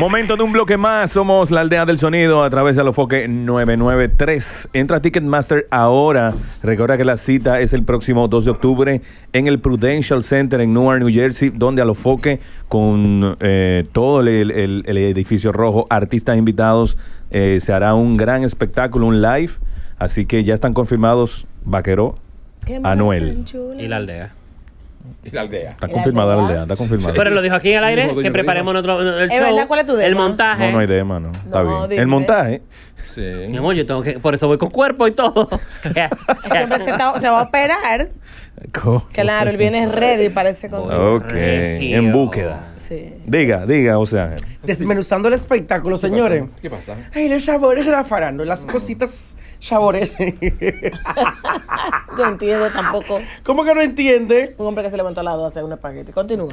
Momento de un bloque más. Somos la aldea del sonido a través de Alofoque 993. Entra Ticketmaster ahora. Recuerda que la cita es el próximo 2 de octubre en el Prudential Center en Newark, New Jersey, donde Alofoque, con eh, todo el, edificio rojo, artistas invitados, eh, se hará un gran espectáculo, un live. Así que ya están confirmados Vaqueró, Anuel y la aldea. Y la aldea. Está confirmada la aldea, está confirmada. Pero lo dijo aquí el aire, que preparemos otro, el show, ¿cuál es tu el montaje. No, no hay tema no. Está bien. El montaje. Sí. Mi amor, yo tengo que, por eso voy con cuerpo y todo. se, va a operar. Claro, él viene ready para ese concierto. Ok, en búsqueda. Sí. Diga, diga, o sea, Desmenuzando el espectáculo, señores. ¿Qué pasa? Ay, los sabores de las cositas sabores. No entiendo tampoco. ¿Cómo que no entiende? Un hombre que se levantó al lado a hacer un espagueti. Continúa.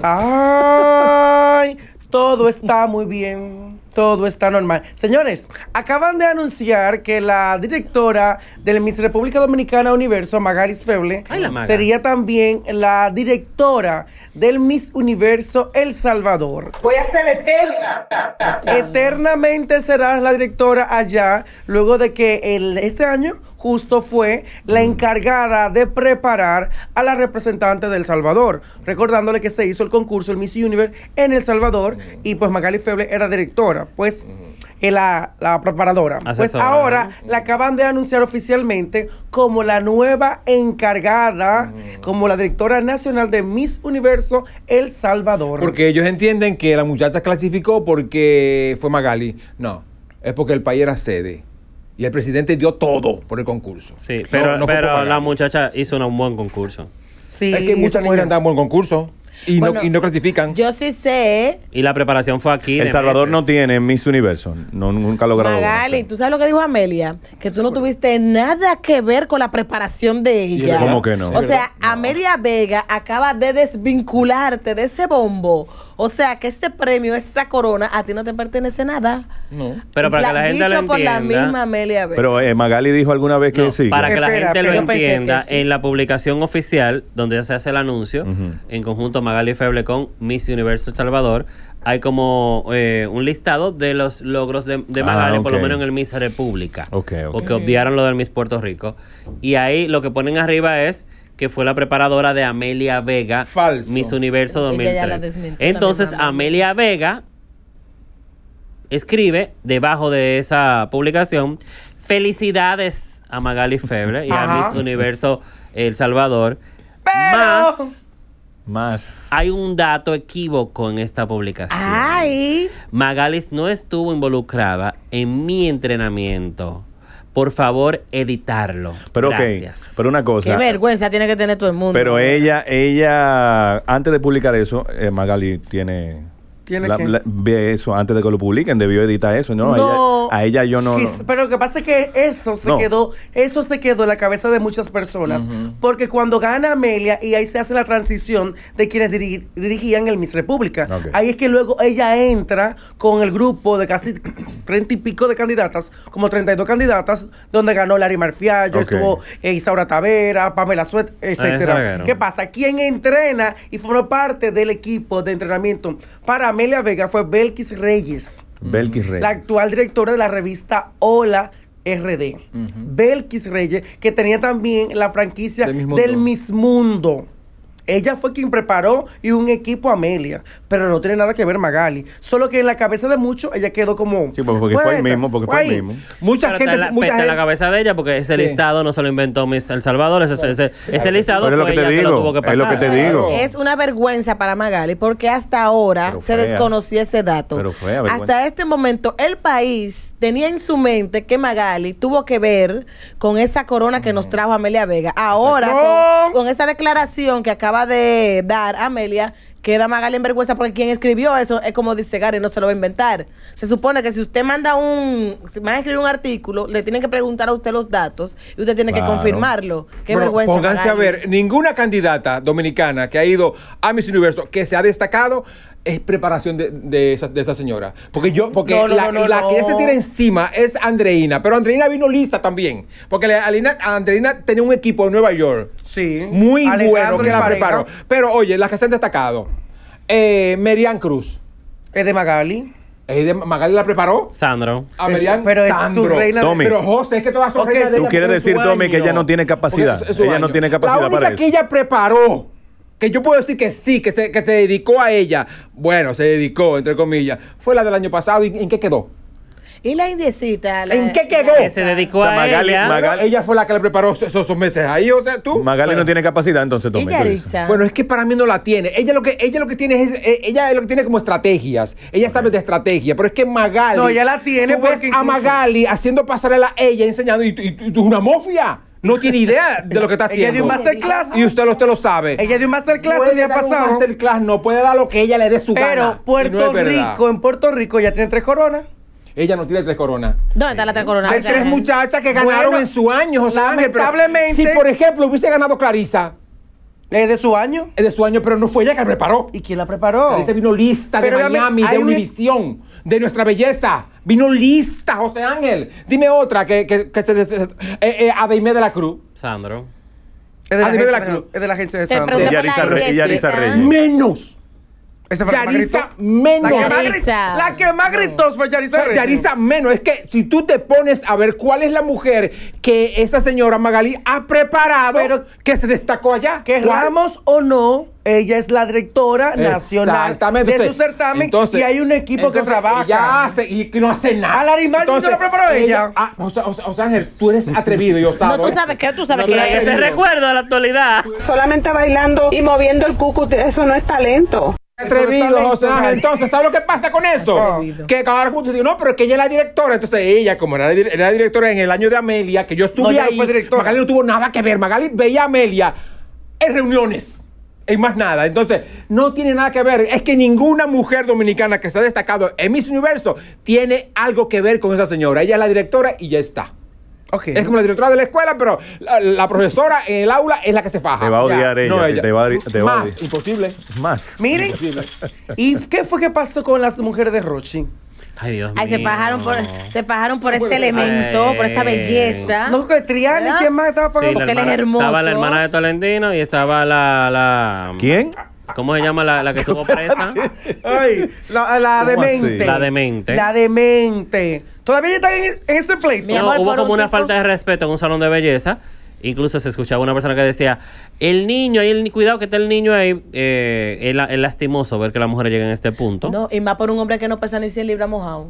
Ay, todo está muy bien todo está normal. Señores, acaban de anunciar que la directora del Miss República Dominicana Universo, Magaris Feble, sería también la directora del Miss Universo El Salvador. Voy a ser eterna. Eternamente serás la directora allá, luego de que este año justo fue la mm. encargada de preparar a la representante del Salvador, recordándole que se hizo el concurso el Miss Universe en El Salvador mm. y pues Magali Feble era directora pues la, preparadora. pues ahora la acaban de anunciar oficialmente como la nueva encargada, como la directora nacional de Miss Universo El Salvador. Porque ellos entienden que la muchacha clasificó porque fue Magali. No, es porque el país era sede. Y el presidente dio todo por el concurso. Sí, pero, la muchacha hizo un buen concurso. Sí, es que muchas mujeres han dado buen concurso. Y, no, y no clasifican. Yo sí sé. Y la preparación fue aquí. El Salvador no tiene Miss Universo. No, nunca logrado. Magali, ¿tú sabes lo que dijo Amelia? Que tú no tuviste nada que ver con la preparación de ella. ¿Cómo que no? O sea, Amelia Vega acaba de desvincularte de ese bombo o sea que este premio, esa corona, a ti no te pertenece nada. No. Pero para que la gente lo entienda. la misma Amelia Pero eh, Magali dijo alguna vez que sí. Para que la gente lo entienda, en la publicación oficial, donde ya se hace el anuncio, en conjunto Magali Feble con Miss Universo Salvador, hay como eh, un listado de los logros de, ah, Magali, por lo menos en el Miss República. Ok, ok. Porque obviaron lo del Miss Puerto Rico. Y ahí lo que ponen arriba es que fue la preparadora de Amelia Vega, Miss Universo 2003. Entonces, Amelia Vega escribe debajo de esa publicación, felicidades a Magalis Febre y a Miss Universo El Salvador. Pero... Más Hay un dato equívoco en esta publicación. Ay. Magalis no estuvo involucrada en mi entrenamiento por favor, editarlo. Pero Gracias. pero una cosa. Qué vergüenza tiene que tener todo el mundo. Pero ella, ella, antes de publicar eso, eh, Magali tiene tiene eso antes de que lo publiquen, debió editar eso, ¿no? a, ella, yo no, Pero lo que pasa es que eso se quedó, eso se quedó en la cabeza de muchas personas. Porque cuando gana Amelia y ahí se hace la transición de quienes dirigían el Miss República. Ahí es que luego ella entra con el grupo de casi treinta y pico de candidatas, como 32 candidatas, donde ganó Larry Marfiallo, yo estuvo eh, Isaura Tavera, Pamela Suet, ah, etcétera. ¿Qué pasa? ¿Quién entrena y formó parte del equipo de entrenamiento para Amelia Vega fue Belkis Reyes. Mm. Belkis Reyes. La actual directora de la revista Hola RD. Belkis Reyes, que tenía también la franquicia del, mismo mundo ella fue quien preparó y un equipo Amelia, pero no tiene nada que ver Magali. Solo que en la cabeza de muchos ella quedó como. Sí, porque fue, el mismo, Mucha gente. la, cabeza de ella, porque ese listado no se lo inventó Miss El Salvador, ese, listado fue ella que lo tuvo que pasar. Es una vergüenza para Magali, porque hasta ahora se desconocía ese dato. Pero fue hasta este momento, el país tenía en su mente que Magali tuvo que ver con esa corona que nos mm. trajo Amelia Vega. Ahora, con esa declaración que acaba de dar Amelia queda Magali en vergüenza porque quien escribió eso es como dice Gary, no se lo va a inventar. Se supone que si usted manda un, si a escribir un artículo, le tienen que preguntar a usted los datos y usted tiene que confirmarlo. Qué vergüenza. Pónganse a ver, ninguna candidata dominicana que ha ido a Miss Universo que se ha destacado es preparación de, esa, señora. Porque yo, porque la, que se tira encima es Andreina, pero Andreina vino lista también. Porque la, Andreina tenía un equipo en Nueva York. Sí. Muy bueno que la preparó. Pero oye, las que se han destacado. Eh, Merian Cruz. Es de Magali. Magali la preparó. Sandro. A Merian, pero es su reina. Pero José, es que todas son Tú quieres decir, Tommy, que ella no tiene capacidad. ella no tiene capacidad la única que ella preparó que yo puedo decir que sí, que se, dedicó a ella, bueno, se dedicó, entre comillas, fue la del año pasado y en qué quedó. ¿Y la indiecita? ¿En qué quedó? se dedicó a Magali, ella. ella fue la que le preparó esos, meses ahí, o sea, tú. Magali no tiene capacidad, entonces bueno, es que para mí no la tiene. Ella lo que ella lo que tiene es eh, ella lo que tiene como estrategias. Ella sabe de estrategia, pero es que Magali No, ella la tiene porque a Magali haciendo pasar a ella enseñando y, tú una mofia no tiene idea de lo que está haciendo. Ella dio un masterclass. Y usted, usted lo sabe. Ella dio un masterclass el día pasado. Un masterclass no puede dar lo que ella le dé su Pero Puerto Rico, en Puerto Rico ya tiene tres coronas. Ella no tiene tres coronas. ¿Dónde está la tres coronas? Hay tres muchachas que ganaron en su año, José Ángel. Lamentablemente. si, por ejemplo, hubiese ganado Clarisa, es de su año. Es de su año, pero no fue ella que la preparó. ¿Y quién la preparó? Dice vino lista de Miami, de Univisión, de nuestra belleza. Vino lista, José Ángel. Dime otra que, que, se. Eh, eh, Adeime de la Cruz. Sandro. Es de, la, Cruz. Es de la agencia de Sandro. Y Yarisa Reyes. Menos. Esa menos. La que, más, gritó fue Yarisa. menos. Es que si tú te pones a ver cuál es la mujer que esa señora Magalí ha preparado, que se destacó allá. Que Ramos o no, ella es la directora nacional de su certamen y hay un equipo que trabaja. y que no hace nada. Al animal no se lo preparó ella. Ah, o, sea, Ángel, tú eres atrevido yo sabes. No, tú sabes que tú sabes que es. recuerdo a la actualidad. Solamente bailando y moviendo el cucu, eso no es talento. Atrevido, Entonces, ¿sabes lo que pasa con eso? Que acabaron juntos no, pero es que ella es la directora. Entonces, ella, como era, la directora en el año de Amelia, que yo estuve ahí, Magali no tuvo nada que ver. Magali veía a Amelia en reuniones. en más nada. Entonces, no tiene nada que ver. Es que ninguna mujer dominicana que se ha destacado en Miss Universo tiene algo que ver con esa señora. Ella es la directora y ya está. Es como la directora de la escuela, pero la, profesora en el aula es la que se faja. Te va a odiar ella, Te, va, Más, Imposible. Más. Miren. ¿Y qué fue que pasó con las mujeres de Rochi? Ay, Dios Ay, Se bajaron por, se por ese elemento, por esa belleza. No, que y ¿quién más estaba pagando? porque él es hermoso. Estaba la hermana de Tolentino y estaba la. la... ¿Quién? ¿Cómo se llama la, la que estuvo presa? Ay, la, demente. La demente. La demente. Todavía está en, ese place. hubo como una falta de respeto en un salón de belleza. Incluso se escuchaba una persona que decía, el niño, el, cuidado que está el niño ahí, eh, es, lastimoso ver que la mujer llegue a este punto. No, y más por un hombre que no pesa ni 100 libras mojado.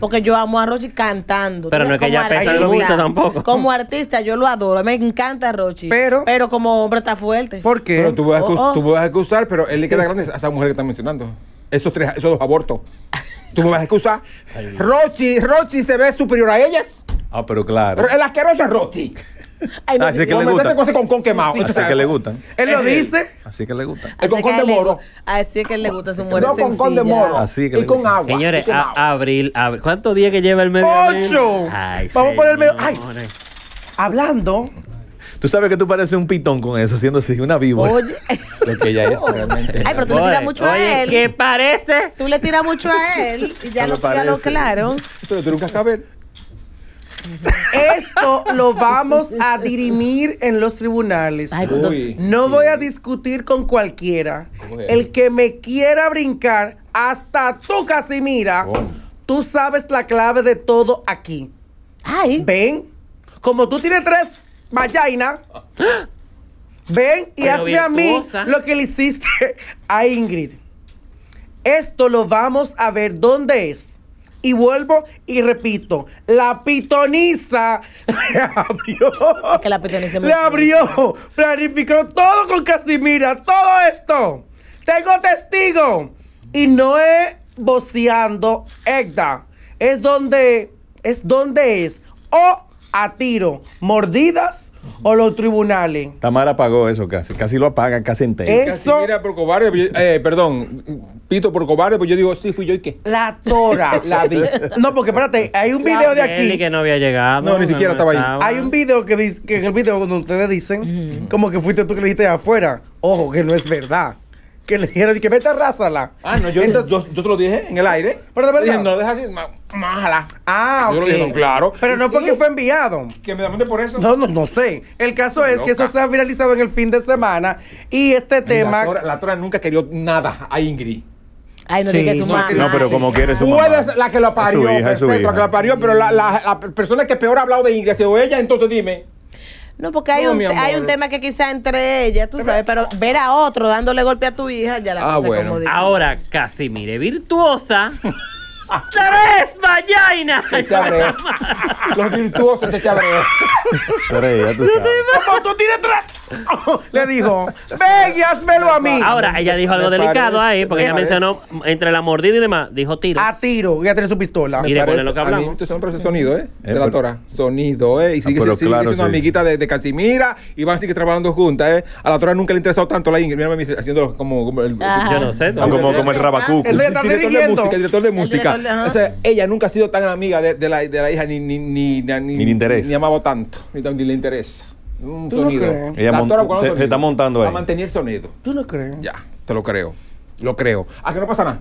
Porque yo amo a Rochi cantando. Pero no es que ella pesa lo mucho tampoco. Como artista, yo lo adoro. Me encanta Rochi. Pero, pero como hombre está fuerte. ¿Por qué? Pero tú puedes oh, oh. pero él le queda grande a esa mujer que está mencionando. Esos, tres, esos dos abortos. ¿Tú me vas a excusar? Rochi, Rochi se ve superior a ellas. Ah, pero claro. el asqueroso es Rochi. Ay, ah, así que le gusta. Con, con, con quemado. así que le gustan. Él lo eh, dice. Así que le gusta. El con de moro. Así que le gusta su muerte. No con de moro. Así que le gusta. Y con agua. Señores, abril, abril. ¿Cuántos días que lleva el medio? ¡Ocho! Ay, Vamos a poner el medio. Ay. Hablando Tú sabes que tú pareces un pitón con eso, siendo así una viva. Oye. Lo que ella es realmente. Ay, pero tú le tiras mucho a él. ¿Qué parece? Tú le tiras mucho a él y ya, ah, lo, lo claro. Pero tú nunca sabes. Esto lo vamos a dirimir en los tribunales. Ay, no voy a discutir con cualquiera. El que me quiera brincar, hasta tú, Casimira, oh. tú sabes la clave de todo aquí. Ay. Ven, como tú tienes tres Vayaina, Ven y hazme a mí lo que le hiciste a Ingrid. Esto lo vamos a ver dónde es. Y vuelvo y repito, la pitoniza le abrió. la le abrió. Planificó todo con Casimira, todo esto. Tengo testigo. Y no es voceando Egda. Es donde, es donde es. O a tiro, mordidas o los tribunales. Tamara pagó eso casi, casi lo apagan, casi entero. Eso, mira por cobarde, eh, eh, perdón, pito por cobarde, pues yo digo, sí, fui yo y qué. La tora, la No, porque espérate, hay un video de aquí. que no había llegado. No, ni siquiera estaba ahí. Hay un video que que en el video donde ustedes dicen, como que fuiste tú que le dijiste afuera. Ojo, que no es verdad que le dijera que vete rázala. Ah, no, yo, yo, te lo dije en el aire. Pero de verdad. no lo dejas así, májala. Ah, ok. Yo lo claro. Pero no porque fue enviado. Que me demande por eso. No, no, no sé. El caso es que eso se ha finalizado en el fin de semana y este tema... La tora, nunca querió nada a Ingrid. Ay, no sí, que su no, No, pero como quiere su mamá. ser la que lo parió, perfecto, la que la parió, pero la, la persona que peor ha hablado de Ingrid ha sido ella, entonces dime. No, porque hay, un, hay un tema que quizá entre ellas, tú sabes, pero ver a otro dándole golpe a tu hija ya la ah, cosa bueno. Ahora, mire virtuosa. ¡Tres vaginas! Los virtuosos se Por ahí, ya tú sabes. tú Le dijo, ¡Ve y házmelo a mí. Ahora, ella dijo algo delicado ahí, porque ella mencionó entre la mordida y demás, dijo tiro. A tiro, voy a tener su pistola. Mire, bueno, lo que hablamos. Esto son un sonido, ¿eh? ¿eh? De la Tora. Sonido, ¿eh? Y ah, sigue siendo una amiguita de Casimira y van a seguir trabajando juntas, ¿eh? A la Tora nunca le ha interesado tanto la Ingrid. dice, haciendo como el. Ah. Yo no sé. Como el ah. Rabacuco. El director de música. O sea, ella nunca ha sido tan amiga de, de, la, de la, hija, ni, ni, ni, ni, ni le interesa. Ni amaba tanto, ni, ni le interesa. Un sonido. se, está montando ahí. A mantener sonido. ¿Tú no crees? Ya, te lo creo. Lo creo. ¿A ah, que no pasa nada?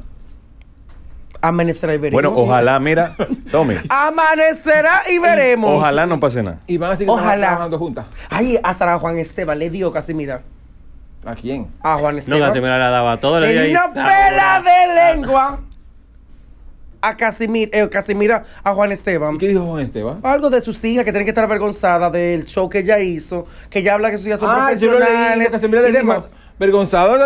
Amanecerá y veremos. Bueno, ojalá, mira, Tommy. Amanecerá y veremos. Ojalá no pase nada. Y van a seguir ojalá. trabajando juntas. Ay, hasta Juan Esteban le dio casi, mira. ¿A quién? A Juan Esteban. No, casi mira, le daba todo el día. Y no pela de lengua a Casimir, eh, Casimira a Juan Esteban. qué dijo Juan Esteban? Algo de sus hijas que tienen que estar avergonzadas del show que ella hizo, que ella habla que sus hijas son ah, profesionales yo leí, Casimira de temas. vergonzado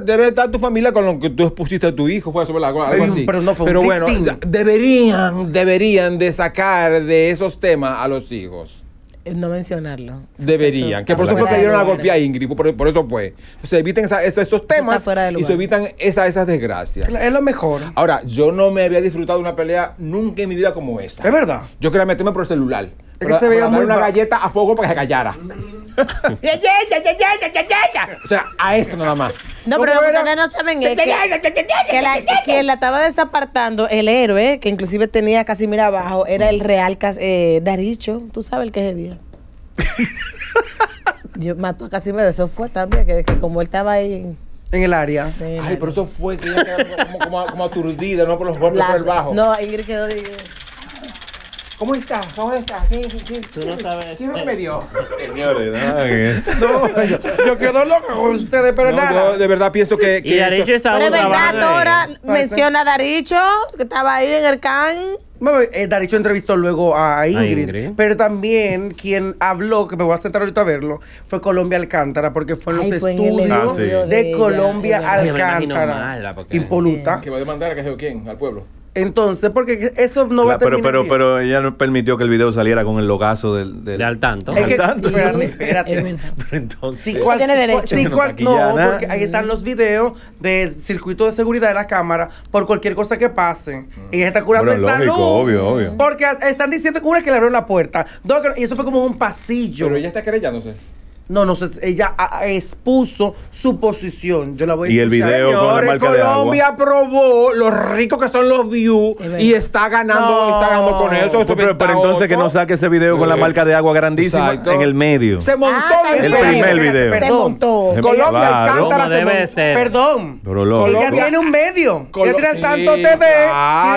debe estar tu familia con lo que tú expusiste a tu hijo, fue eso, ¿verdad? Algo así. Pero bueno, deberían, deberían de sacar de esos temas a los hijos. Eh, no mencionarlo. Deberían. Que por supuesto le dieron la golpe a Ingrid, por, eso fue. Pues. Se eviten esa, esos temas y se evitan esa, esas desgracias. Es lo mejor. Ahora, yo no me había disfrutado de una pelea nunca en mi vida como esa. Es verdad. Yo quería meterme por el celular. Es que se veía muy una galleta a fuego para que se callara. o sea, a esto nada más. No, pero la que ustedes no saben es que, que, la, quien la estaba desapartando, el héroe, que inclusive tenía mira abajo, era el real Daricho. Tú sabes el que es día. Yo mató a Casimiro, eso fue también, que, como él estaba ahí. En el área. Sí, Ay, pero eso fue que ella quedó como, como, aturdida, ¿no? Por los golpes por el bajo. No, le quedó. ¿Cómo estás? ¿Cómo estás? sí, qué, Tú no sabes. me eh, dio? Señores, No, yo, quedo loco con ustedes, pero nada. de verdad pienso que. que Y Daricho está Pero es verdad, Dora ¿eh? menciona a Daricho, que estaba ahí en el can. Bueno, eh, Daricho entrevistó luego a Ingrid, pero también quien habló, que me voy a sentar ahorita a verlo, fue Colombia Alcántara, porque fue en los estudios de, Colombia Alcántara. Impoluta. Que va a demandar a qué que quién, al pueblo. Entonces, porque eso no va a terminar. Pero, pero, pero ella no permitió que el video saliera con el logazo del. del de al tanto. Es que, al tanto. pero entonces. Si cuál tiene derecho. no, porque ahí están los videos del circuito de seguridad de la cámara por cualquier cosa que pase. Y ella está curando pero el lógico, Obvio, obvio. Porque están diciendo que una que le abrió la puerta. y eso fue como un pasillo. Pero ella está sé. No, no, sé. ella expuso su posición. Yo la voy a Y el escuchar. video Señores, con Colombia de agua. probó lo ricos que son los views y está ganando, está ganando con eso. pero, entonces que no saque ese video con la marca de agua grandísima en el medio. Se montó ah, el, primer video. Se montó. Colombia Alcántara se Perdón. Colombia tiene un medio. Colombia tiene tanto TV,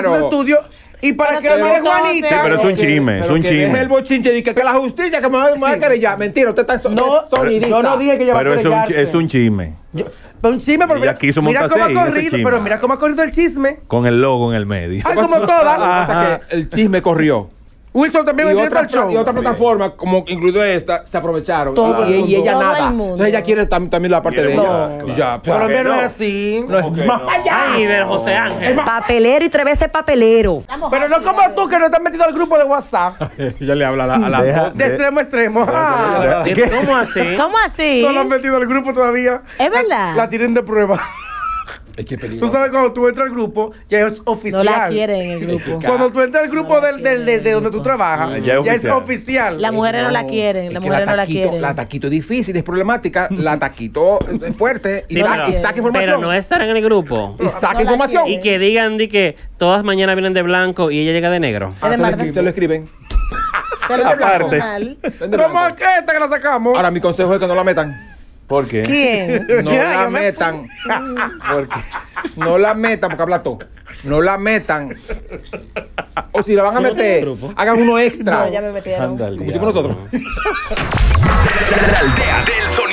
y su estudio ¿Y para que armar el Juanita? Sí, pero es un chisme, es un chisme. el bochinche, dice que la justicia que me va a ya. Mentira, usted está en no, Yo no dije que yo va a querellar. Pero es un chisme. Pero un chisme, pero aquí somos mira cómo ha corrido, pero mira cómo ha corrido el chisme. Con el logo en el medio. Ay, como todas. O sea que el chisme corrió. Wilson también y otra, al show. Y otra plataforma, como incluido esta, se aprovecharon. Todo, y, ella nada. ella quiere también la parte de ella. Pero claro. no, es así. No es más allá. Ay, del José Ángel. Papelero y tres veces papelero. Pero no como tú que no estás metido al grupo de WhatsApp. ella le habla a la, de, extremo a extremo. Ah. ¿Cómo así? ¿Cómo así? No lo han metido al grupo todavía. Es verdad. La, la tienen de prueba. Tú sabes cuando tú entras al grupo, ya es oficial. No la quieren en el grupo. Cuando tú entras al grupo del, del, de donde tú trabajas, ya, es, oficial. no, la quieren, la mujer no la quiere La taquito es difícil, es problemática, la taquito es fuerte y, pero, información. Pero no estar en el grupo. Y información. Y que digan que todas mañanas vienen de blanco y ella llega de negro. Ah, se, lo escriben. Se lo escriben. Aparte. esta que la sacamos. Ahora mi consejo es que no la metan. ¿Por qué? ¿Quién? No la metan. Porque no la metan porque habla todo. No la metan. O si la van a meter, hagan uno extra. No, ya me metieron. Como hicimos nosotros. La aldea del